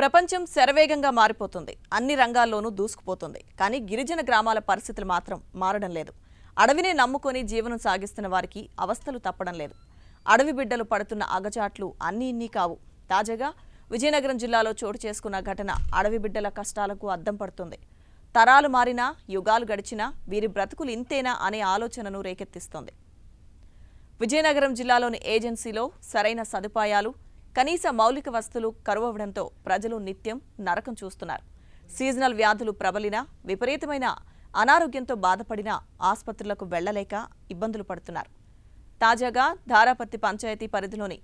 ప్రపంచం శరవేగంగా మారిపోతుంది అన్ని రంగాల్లోనూ దూసుకుపోతుంది కానీ గిరిజన గ్రామాల పరిస్థితులు మాత్రం మారడం లేదు అడవినే నమ్ముకొని జీవనం సాగిస్తున్న వారికి అవస్థలు తప్పడం లేదు అడవి బిడ్డలు పడుతున్న అగచాట్లు అన్నీ ఇన్ని కావు తాజాగా విజయనగరం జిల్లాలో చోటు చేసుకున్న ఘటన అడవి బిడ్డల కష్టాలకు అద్దం పడుతుంది తరాలు మారినా యుగాలు గడిచినా వీరి బ్రతుకులు ఇంతేనా అనే ఆలోచనను రేకెత్తిస్తోంది విజయనగరం జిల్లాలోని ఏజెన్సీలో సరైన సదుపాయాలు కనీస మౌలిక వస్తువులు కరువవడంతో ప్రజలు నిత్యం నరకం చూస్తున్నారు సీజనల్ వ్యాధులు ప్రబలినా విపరీతమైన అనారోగ్యంతో బాధపడిన ఆసుపత్రులకు వెళ్లలేక ఇబ్బందులు పడుతున్నారు తాజాగా ధారాపత్తి పంచాయతీ పరిధిలోని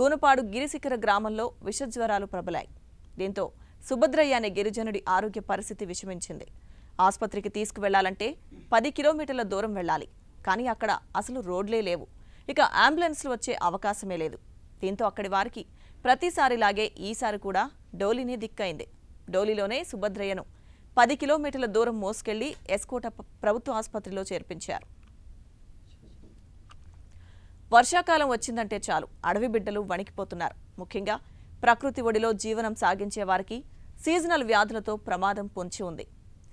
గూనుపాడు గిరిశిఖర గ్రామంలో విషజ్వరాలు ప్రబలాయి దీంతో సుభద్రయ్య అనే గిరిజనుడి ఆరోగ్య పరిస్థితి విషమించింది ఆసుపత్రికి తీసుకువెళ్లాలంటే పది కిలోమీటర్ల దూరం వెళ్లాలి కానీ అక్కడ అసలు రోడ్లే లేవు ఇక అంబులెన్స్లు వచ్చే అవకాశమే లేదు దీంతో అక్కడి వారికి ప్రతిసారిలాగే ఈసారి కూడా డోలిని దిక్కైంది డోలీలోనే సుభద్రయ్యను పది కిలోమీటర్ల దూరం మోసుకెళ్లి ఎస్కోట ప్రభుత్వ ఆసుపత్రిలో చేర్పించారు వర్షాకాలం వచ్చిందంటే చాలు అడవి బిడ్డలు వణికిపోతున్నారు ముఖ్యంగా ప్రకృతి ఒడిలో జీవనం సాగించే వారికి సీజనల్ వ్యాధులతో ప్రమాదం పొంచి ఉంది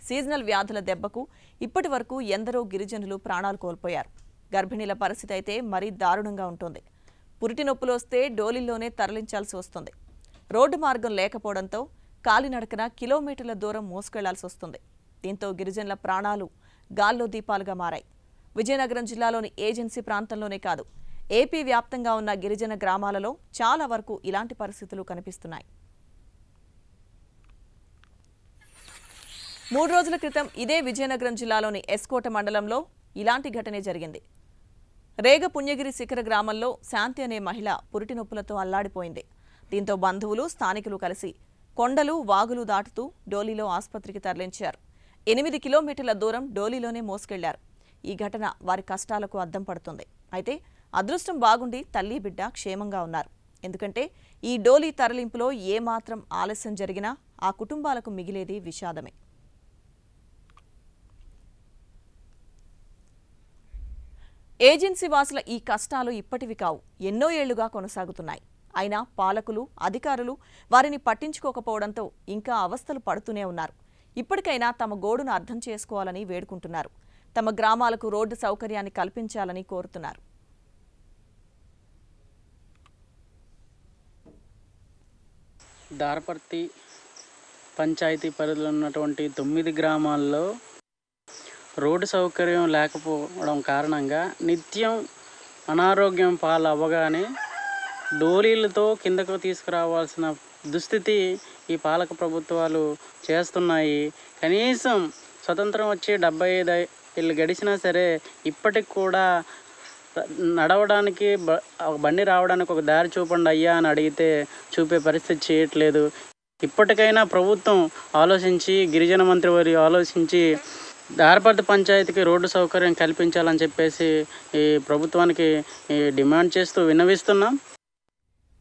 సీజనల్ వ్యాధుల దెబ్బకు ఇప్పటి వరకు ఎందరో గిరిజనులు ప్రాణాలు కోల్పోయారు గర్భిణీల పరిస్థితి అయితే మరీ దారుణంగా ఉంటుంది పురిటి నొప్పులు వస్తే డోలీలోనే తరలించాల్సి వస్తుంది రోడ్డు మార్గం లేకపోవడంతో కాలినడకన కిలోమీటర్ల దూరం మోసుకెళ్లాల్సి వస్తుంది దీంతో గిరిజనుల ప్రాణాలు గాల్లో దీపాలుగా మారాయి విజయనగరం జిల్లాలోని ఏజెన్సీ ప్రాంతంలోనే కాదు ఏపీ వ్యాప్తంగా ఉన్న గిరిజన గ్రామాలలో చాలా వరకు ఇలాంటి పరిస్థితులు కనిపిస్తున్నాయి మూడు రోజుల క్రితం ఇదే విజయనగరం జిల్లాలోని ఎస్కోట మండలంలో ఇలాంటి ఘటనే జరిగింది రేగ పుణ్యగిరి శిఖర గ్రామంలో శాంతి అనే మహిళ పురిటి నొప్పులతో అల్లాడిపోయింది దీంతో బంధువులు స్థానికులు కలిసి కొండలు వాగులు దాటుతూ డోలీలో ఆసుపత్రికి తరలించారు ఎనిమిది కిలోమీటర్ల దూరం డోలీలోనే మోసుకెళ్లారు ఈ ఘటన వారి కష్టాలకు అద్దం పడుతుంది అయితే అదృష్టం బాగుండి తల్లి బిడ్డ క్షేమంగా ఉన్నారు ఎందుకంటే ఈ డోలీ తరలింపులో ఏమాత్రం ఆలస్యం జరిగినా ఆ కుటుంబాలకు మిగిలేది విషాదమే ఏజెన్సీ వాసుల ఈ కష్టాలు ఇప్పటివి కావు ఎన్నో ఏళ్లుగా కొనసాగుతున్నాయి అయినా పాలకులు అధికారులు వారిని పట్టించుకోకపోవడంతో ఇంకా అవస్థలు పడుతూనే ఉన్నారు ఇప్పటికైనా తమ గోడును అర్థం చేసుకోవాలని వేడుకుంటున్నారు తమ గ్రామాలకు రోడ్డు సౌకర్యాన్ని కల్పించాలని కోరుతున్నారు దారపర్తి పంచాయతీ పరిధిలో ఉన్నటువంటి తొమ్మిది గ్రామాల్లో రోడ్డు సౌకర్యం లేకపోవడం కారణంగా నిత్యం అనారోగ్యం పాలవ్వగానే డోలీలతో కిందకు తీసుకురావాల్సిన దుస్థితి ఈ పాలక ప్రభుత్వాలు చేస్తున్నాయి కనీసం స్వతంత్రం వచ్చి డెబ్బై ఐదు ఏళ్ళు గడిచినా సరే ఇప్పటికి కూడా నడవడానికి బండి రావడానికి ఒక దారి చూపండి అయ్యా అని అడిగితే చూపే పరిస్థితి చేయట్లేదు ఇప్పటికైనా ప్రభుత్వం ఆలోచించి గిరిజన మంత్రి వారి ఆలోచించి దారపర్తి పంచాయతీకి రోడ్డు సౌకర్యం కల్పించాలని చెప్పేసి ఈ ప్రభుత్వానికి డిమాండ్ చేస్తూ విన్నవిస్తున్నాం